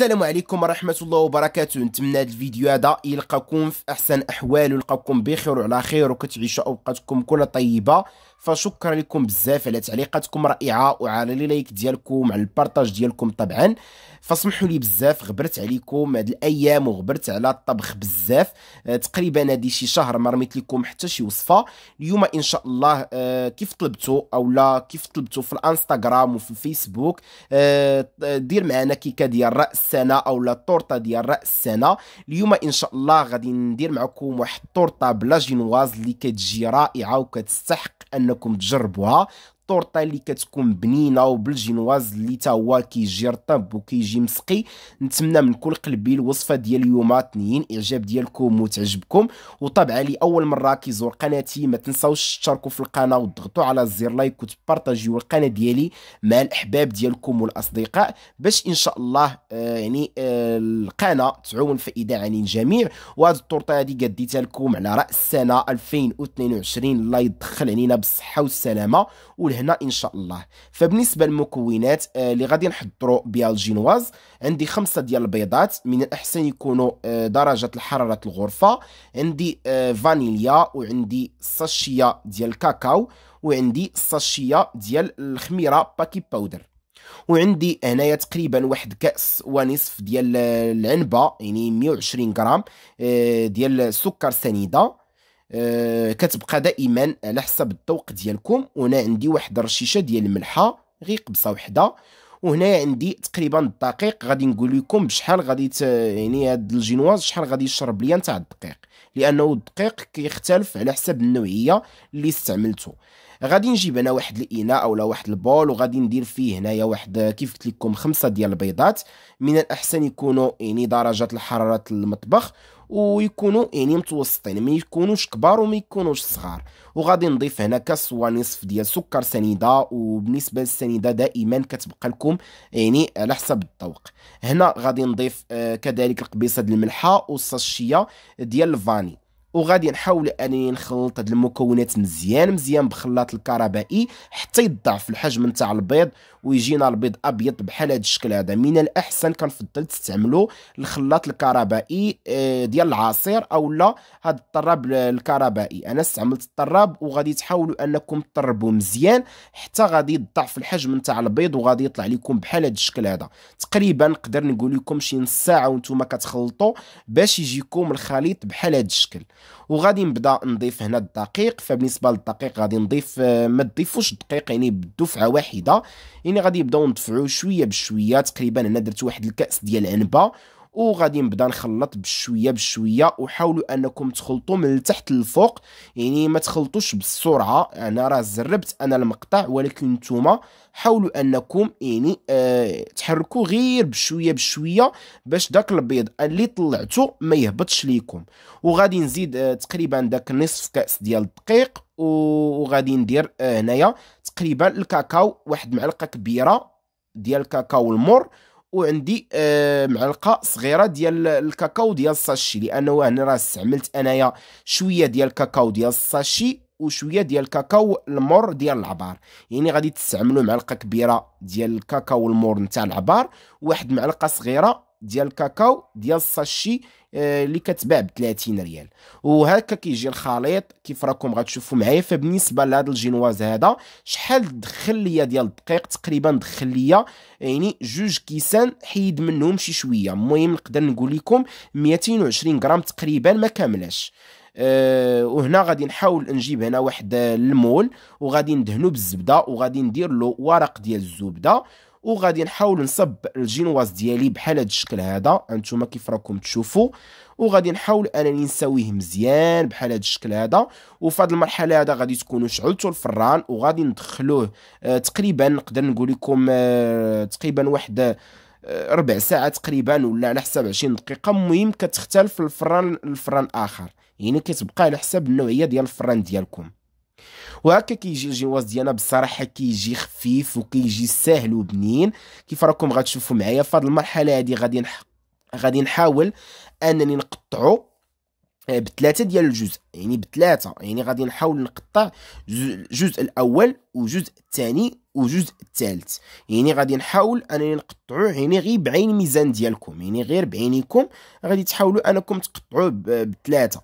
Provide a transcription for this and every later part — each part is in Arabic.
السلام عليكم ورحمه الله وبركاته نتمنى هذا الفيديو هذا يلقاكم في احسن احوال ويلقاكم بخير وعلى خير وكتعيشوا اوقاتكم كلها طيبه فشكرا لكم بزاف على تعليقاتكم رائعه وعلى اللايك لايك ديالكم على البارطاج ديالكم طبعا فاسمحوا لي بزاف غبرت عليكم هاد الايام وغبرت على الطبخ بزاف آه، تقريبا هادي شي شهر ما رميت لكم حتى شي وصفه اليوم ان شاء الله آه، كيف طلبتوا اولا كيف طلبتوا في الانستغرام وفي الفيسبوك آه، دير معنا كيكه ديال الراس السنه او لا التورته ديال راس السنه اليوم ان شاء الله غادي ندير معكم واحد التورته بلا جينواز اللي كتجي رائعه وكتستحق انكم تجربوها الطورطه اللي كتكون بنينه وبالجينواز اللي تا هو كيجي رطب وكيجي مسقي نتمنى من كل قلبي الوصفه ديال اليوم اثنين اعجاب ديالكم وتعجبكم وطبعا لاول مره كيزور قناتي ما تنساوش تشتركوا في القناه وتضغطوا على زر لايك وتبارطاجيو القناه ديالي مع الاحباب ديالكم والاصدقاء باش ان شاء الله آه يعني آه القناه تعاون الفائده عن الجميع وهاد الطورطه هذه قديتها لكم على راس السنه 2022 الله يدخل علينا بالصحه والسلامه والهنا هنا ان شاء الله فبالنسبه للمكونات آه، اللي غادي نحضروا بها الجينواز عندي خمسه ديال البيضات من الاحسن يكونوا آه، درجه الحراره الغرفه عندي آه، فانيليا وعندي ساشيه ديال الكاكاو وعندي ساشيه ديال الخميره باكي باودر وعندي هنايا تقريبا واحد كاس ونصف ديال العنبه يعني 120 غرام ديال سكر سنيده آه، كتبقى دائما على حسب الذوق ديالكم وهنا عندي واحد الرشيشه ديال الملحه غير قبصه وحده وهنا عندي تقريبا الدقيق غادي نقول لكم بشحال غادي ت... يعني هاد الجينواز شحال غادي يشرب ليا نتاع الدقيق لانه الدقيق كيختلف على حسب النوعيه اللي استعملته غادي نجيب انا واحد الاناء لا واحد البول وغادي ندير فيه هنايا واحد كيف قلت لكم خمسه ديال البيضات من الاحسن يكونوا يعني درجات الحراره المطبخ ويكونوا يعني متوسطين ما يكونوش كبار وما يكونوش صغار وغادي نضيف هنا كاس ونصف ديال سكر سنيده وبالنسبه للسنيده دائما كتبقى لكم يعني على حسب الذوق هنا غادي نضيف آه، كذلك القبيصه ديال الملحه والصاشية ديال الفاني وغادي نحاول انني نخلط هاد المكونات مزيان مزيان بخلاط الكهربائي حتى يضعف الحجم نتاع البيض ويجينا البيض ابيض بحال هاد الشكل هذا من الاحسن كنفضل تستعملوا الخلاط الكهربائي آه، ديال العصير اولا هاد الطراب الكهربائي انا استعملت الطراب وغادي تحاولوا انكم تطربوا مزيان حتى غادي يضعف الحجم نتاع البيض وغادي يطلع لكم بحال هاد الشكل هذا تقريبا نقدر نقول لكم شي نص ساعه وانتم كتخلطوا باش يجيكم الخليط بحال هاد الشكل وغادي نبدا نضيف هنا الدقيق فبالنسبه للدقيق غادي نضيف آه، ما تضيفوش الدقيق يعني بدفعه واحده يعني غادي نبداو ندفعو شويه بشويه تقريبا هنا درت واحد الكاس ديال العنبه وغادي نبدا نخلط بشويه بشويه وحاولوا انكم تخلطوا من التحت للفوق يعني ما تخلطوش بالسرعه انا راه زربت انا المقطع ولكن نتوما حاولوا انكم يعني آه تحركوا غير بشويه بشويه باش داك البيض اللي طلعته ما يهبطش ليكم وغادي نزيد آه تقريبا داك نصف كاس ديال الدقيق وغادي ندير آه، هنايا آه تقريبا الكاكاو واحد معلقه كبيره ديال الكاكاو المر وعندي آه معلقه صغيره ديال الكاكاو ديال الساشي لانه هنا راه استعملت انايا شويه ديال الكاكاو ديال الساشي وشويه ديال الكاكاو المر ديال العبار يعني غادي تستعملوا معلقه كبيره ديال الكاكاو المر نتاع العبار واحد معلقه صغيره ديال الكاكاو ديال الساشي آه، اللي كتباع ب 30 ريال وهكا كيجي الخليط كيف راكم غتشوفوا معايا فبالنسبه لهذا الجينواز هذا شحال دخل ليا ديال الدقيق تقريبا دخل ليا يعني جوج كيسان حيد منهم شي شويه المهم نقدر نقول لكم 220 غرام تقريبا ما كاملاش أه وهنا غادي نحاول نجيب هنا واحد المول وغادي ندهنو بالزبده وغادي ندير له ورق ديال الزبده وغادي نحاول نصب الجينواز ديالي بحال هذا الشكل هذا انتم كيف راكم تشوفوا وغادي نحاول انني نسويه مزيان بحال هذا الشكل هذا وفي هذه المرحله هذا غادي تكونوا شعلتوا الفران وغادي ندخلوه آه تقريبا نقدر نقول لكم آه تقريبا واحد آه ربع ساعه تقريبا ولا على حساب 20 دقيقه المهم كتختلف الفران الفران اخر يعني كتبقى على حساب النوعيه ديال الفران ديالكم وهكا كيجي الجواز ديالنا بصراحه كيجي خفيف وكيجي ساهل وبنين كيف راكم غتشوفوا معايا في هذه المرحله هذه غادي نح... غادي نحاول انني نقطعو آه، بثلاثه ديال الجزء يعني بثلاثه يعني غادي نحاول نقطع الجزء الاول وجزء الثاني وجزء الثالث يعني غادي نحاول انني نقطعوه يعني غير بعين ميزان ديالكم يعني غير بعينيكم غادي تحاولوا انكم تقطعوه بثلاثه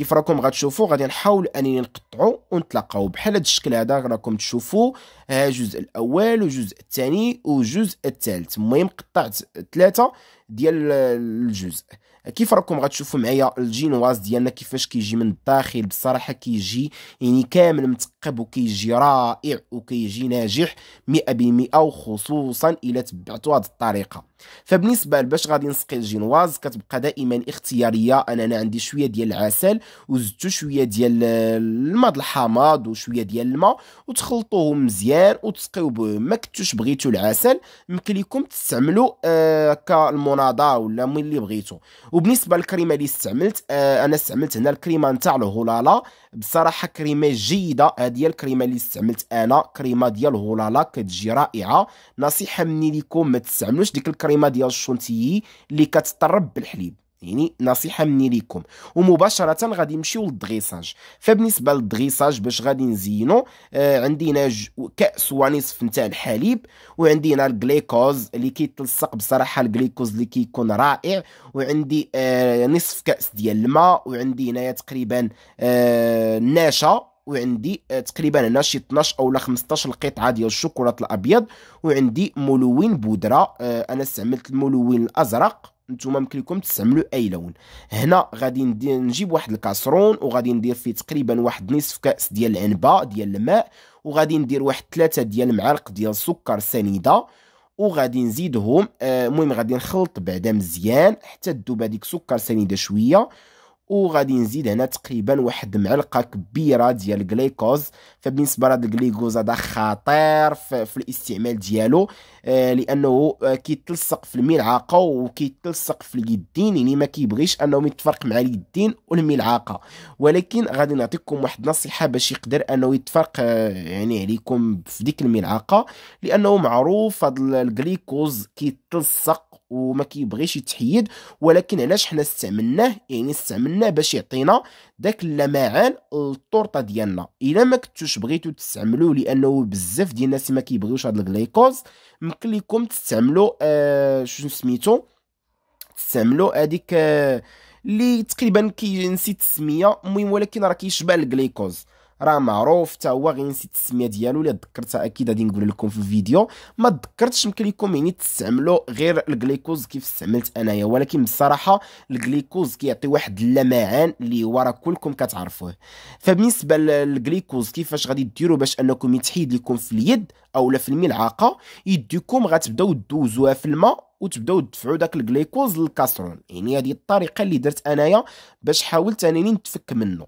كيف راكم غتشوفوا غادي نحاول انني نقطعو ونتلاقاو بحال هذا الشكل هذا راكم تشوفوا ها آه، الجزء الاول والجزء الثاني والجزء الثالث المهم قطعت ثلاثه ديال الجزء كيف راكم غتشوفوا معايا الجينواز ديالنا كيفاش كيجي من الداخل بصراحه كيجي يعني كامل متقب وكيجي رائع وكيجي ناجح 100% وخصوصا الا تبعتوا هذه الطريقه فبالنسبه باش غادي نسقي الجينواز كتبقى دائما اختياريه انا انا عندي شويه ديال العسل وزدتو شويه ديال الماء الحامض وشويه ديال الماء وتخلطوهم مزيان وتسقيو بهم ما كنتوش بغيتو العسل يمكن لكم تستعملوا آه كالمناضه ولا اللي بغيتو وبالنسبه للكريمه اللي استعملت آه انا استعملت هنا الكريمه نتاع الهولالا بصراحه كريمه جيده هذه آه، الكريمه اللي استعملت انا كريمه ديال الهولالا كتجي رائعه نصيحه مني لكم ما تستعملوش ديك الكريمه ديال الشونتيي اللي كتطرب بالحليب يعني نصيحه مني ليكم ومباشره غادي نمشيو للدغيساج فبالنسبه للدغيساج باش غادي نزينو آه عندي هنا كاس ونصف نتاع الحليب وعندي هنا الجليكوز اللي كيتلصق بصراحه الجليكوز اللي كيكون رائع وعندي آه نصف كاس ديال الماء وعندي هنايا تقريبا آه النشا وعندي آه، تقريبا هنا شي 12 اولا 15 قطعه ديال الشوكولاط الابيض وعندي ملون بودره آه، انا استعملت الملون الازرق نتوما يمكن لكم تستعملوا اي لون هنا غادي نجيب واحد الكاسرون وغادي ندير فيه تقريبا واحد نصف كاس ديال العنبه ديال الماء وغادي ندير واحد ثلاثة ديال المعالق ديال السكر سنيده وغادي نزيدهم آه، المهم آه غادي نخلط بعدا مزيان حتى تذوب هذيك السكر سنيده شويه وغادي نزيد هنا تقريبا واحد معلقه كبيره ديال الجليكوز فبالنسبه لهاد الجليكوز هذا خطير في الاستعمال ديالو آه، لانه كيتلصق في الملعقه وكيتلصق في اليدين يعني ما كيبغيش انه يتفرق مع اليدين والملعقه ولكن غادي نعطيكم واحد النصيحه باش يقدر انه يتفرق آه، يعني عليكم في ديك الملعقه لانه معروف هاد الجليكوز كيتلصق وما كيبغيش يتحيد ولكن علاش حنا استعملناه يعني استعملناه باش يعطينا داك اللمعان للطورطه ديالنا الا ما كنتوش بغيتو تستعملوه لانه بزاف ديال الناس ما كيبغيوش هاد الجليكوز يمكن لكم تستعملوا آه شنو سميتو تستعملوا هذيك آه اللي تقريبا كي نسيت السميه المهم ولكن راه كيشبه الغليكوز راه معروف حتى هو غير نسيت السميه ديالو اللي ذكرتها اكيد غادي نقول لكم في الفيديو ما تذكرتش يمكن لكم يعني تستعملوا غير الجليكوز كيف استعملت انايا ولكن بصراحه الجليكوز كيعطي واحد اللمعان اللي هو راه كلكم كتعرفوه فبالنسبه للجليكوز كيفاش غادي ديروا باش انكم يتحيد لكم في اليد او لا في الملعقه يديكم غتبداو دوزوها في الماء وتبداو تدفعوا داك الجليكوز للكاسرون يعني هذه الطريقه اللي درت انايا باش حاولت انني نتفك منه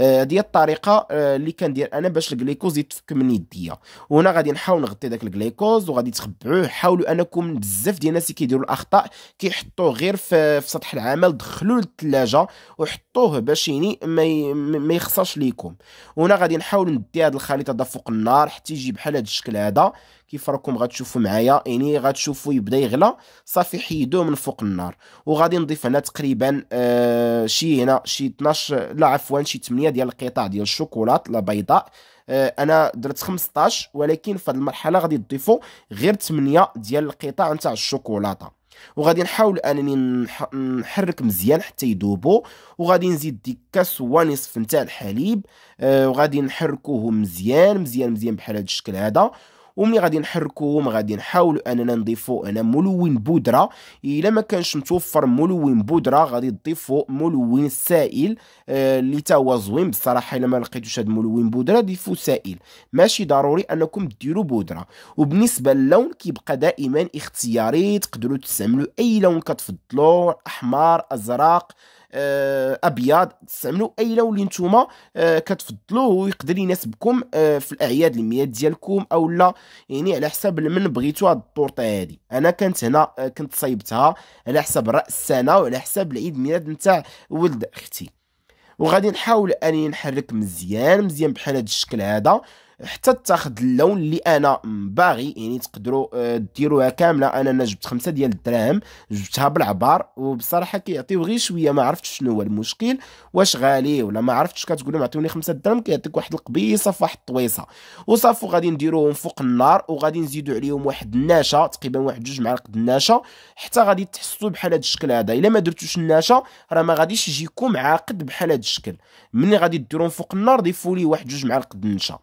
هذه آه، الطريقه آه، اللي كندير انا باش الجليكوز يتفك من يديا وهنا غادي نحاول نغطي داك الجليكوز وغادي تخبعوه حاولوا انكم بزاف ديال الناس اللي كيديروا الاخطاء كيحطوه غير في, في سطح العمل دخلوا للثلاجه وحطوه باش يعني ما ما يخسرش ليكم وهنا غادي نحاول ندي هذا الخليط هذا فوق النار حتى يجي بحال هذا الشكل هذا كيف راكم غتشوفوا معايا يعني غتشوفوا يبدا يغلى صافي حيدوه من فوق النار وغادي نضيف هنا تقريبا آه شي هنا شي 12 لا عفوا شي 8 الثانيه ديال القطع ديال الشوكولات لا بيضاء آه، انا درت 15 ولكن في هذه المرحله غادي تضيفوا غير 8 ديال القطع نتاع الشوكولاته وغادي نحاول انني نحرك مزيان حتى يذوبوا وغادي نزيد ديك كاس ونصف نتاع الحليب آه، وغادي نحركوه مزيان مزيان مزيان بحال هذا الشكل هذا وملي غادي نحركو ما غادي نحاولو اننا نضيفو انا ملون بودره الا ما كانش متوفر ملون بودره غادي تضيفو ملون سائل آه، اللي آه تا هو زوين بصراحه الا ما لقيتوش هاد ملون بودره ضيفو سائل ماشي ضروري انكم ديرو بودره وبالنسبه للون كيبقى دائما اختياري تقدروا تستعملوا اي لون كتفضلوه احمر ازرق آه، ابيض تستعملوا اي لون اللي نتوما آه، كتفضلوه ويقدر يناسبكم آه، في الاعياد الميلاد ديالكم او لا يعني على حساب من بغيتوا هاد الطورطه هادي انا كانت هنا كنت صايبتها على حساب راس السنه وعلى حساب العيد الميلاد نتاع ولد اختي وغادي نحاول اني نحرك مزيان مزيان بحال هذا الشكل هذا حتى تاخذ اللون اللي انا باغي يعني تقدروا آه، ديروها كامله انا انا جبت خمسة ديال الدراهم جبتها بالعبار وبصراحه كيعطيو غير شويه ما عرفتش شنو هو المشكل واش غالي ولا ما عرفتش كتقول لهم عطوني خمسة درهم كيعطيك واحد القبيصه فواحد الطويصه وصافو غادي نديروهم فوق النار وغادي نزيدو عليهم واحد النشا تقريبا واحد جوج معالق النشا حتى غادي تحسوا بحال هذا الشكل هذا الا ما درتوش النشا راه ما غاديش يجيكم عاقد بحال هذا الشكل ملي غادي ديروهم فوق النار ضيفوا ليه واحد جوج معالق النشا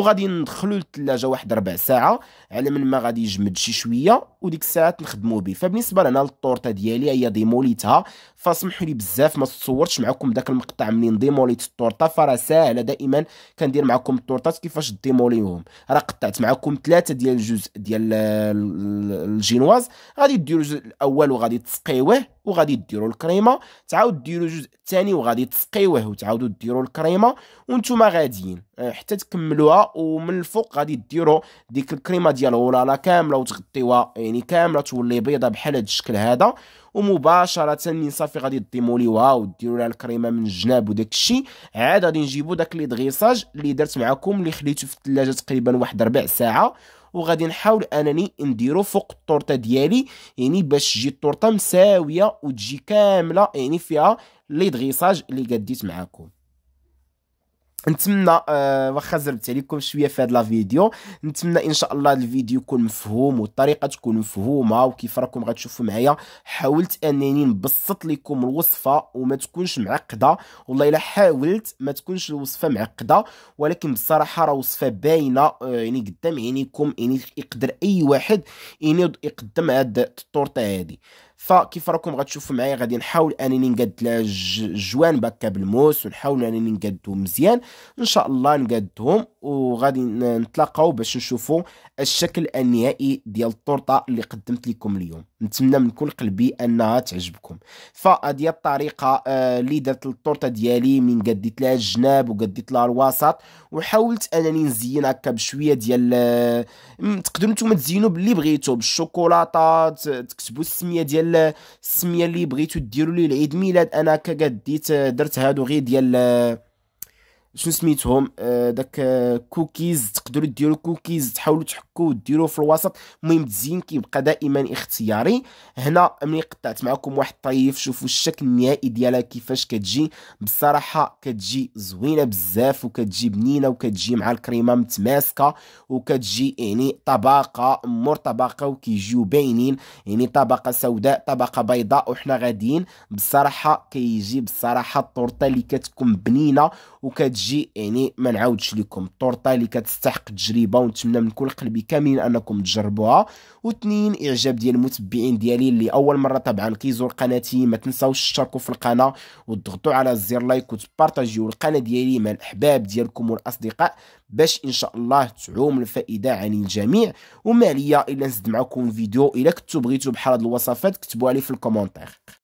وغادي ندخلو للثلاجه واحد ربع ساعه على من ما غادي يجمد شي شويه وديك الساعات نخدمو به فبالنسبه لنا للطورطه ديالي هي ديموليتها فسمحوا لي بزاف ما تصورتش معكم داك المقطع منين ديموليت الطورطه فراه ساهله دائما كندير معكم الطورطات كيفاش ديموليهم راه قطعت معكم ثلاثه ديال الجزء ديال الجينواز غادي ديروا الجزء الاول وغادي تسقيوه وغادي ديروا الكريمه تعاود ديروا الجزء الثاني وغادي تسقيوه وتعاودوا ديروا الكريمه وانتم غاديين آه، حتى تكملوها ومن الفوق غادي ديروا ديك الكريمه ديال الغلاله كامله وتغطيوها يعني كامله تولي بيضه بحال هذا الشكل هذا ومباشره من صافي غادي ديموليوها وديروا لها الكريمه من الجناب وداك الشيء عاد غادي نجيبوا داك لي دغيساج اللي درت معكم اللي خليته في الثلاجه تقريبا واحد ربع ساعه وغادي نحاول انني نديرو فوق التورته ديالي يعني باش تجي التورته مساويه وتجي كامله يعني فيها لي دغيصاج اللي قديت معاكم نتمنى آه واخا زربت عليكم شويه في هذا الفيديو نتمنى ان شاء الله الفيديو يكون مفهوم والطريقه تكون مفهومه وكيف راكم غتشوفوا معايا حاولت انني نبسط لكم الوصفه وما تكونش معقده والله الا حاولت ما تكونش الوصفه معقده ولكن بصراحه راه وصفه باينه آه، يعني قدام عينيكم يعني يقدر اي واحد يعني يقدم هاد التورته هذه فكيف راكم غتشوفوا معايا غادي نحاول انني نقاد جوان بكا بالموس ونحاول انني نقادو مزيان ان شاء الله نقادهم وغادي نتلاقاو باش نشوفوا الشكل النهائي ديال الطورطه اللي قدمت لكم اليوم نتمنى من كل قلبي انها تعجبكم فهذه الطريقه آه، اللي آه درت التورته ديالي من قديت لها الجناب وقديت لها الوسط وحاولت انني نزين هكا بشويه ديال آه، تقدروا نتوما تزينوا باللي بغيتوا بالشوكولاته تكتبوا السميه ديال السميه اللي بغيتوا ديروا لي العيد ميلاد انا هكا قديت آه، درت هادو غير ديال شنو سميتهم آه، داك كوكيز آه، تقدروا ديروا كوكيز تحاولوا تحكوا ديروا في الوسط المهم تزين كيبقى دائما اختياري هنا ملي قطعت معكم واحد الطيف شوفوا الشكل النهائي ديالها كيفاش كتجي بصراحه كتجي زوينه بزاف وكتجي بنينه وكتجي مع الكريمه متماسكه وكتجي يعني طبقه مور طبقه وكيجيو باينين يعني طبقه سوداء طبقه بيضاء وحنا غاديين بصراحه كيجي بصراحه الطورطه اللي كتكون بنينه وكتجي تجي يعني ما نعاودش لكم الطورطه اللي كتستحق التجربه ونتمنى من كل قلبي كاملين انكم تجربوها واثنين اعجاب ديال المتبعين ديالي اللي اول مره طبعا كيزور قناتي ما تنساوش تشتركوا في القناه وتضغطوا على زر لايك وتبارطاجيو القناه ديالي مع الاحباب ديالكم والاصدقاء باش ان شاء الله تعوم الفائده عن الجميع وما ليا الا نزد معكم فيديو الا كنتو بغيتو بحال هاد الوصفات كتبوها لي في الكومونتير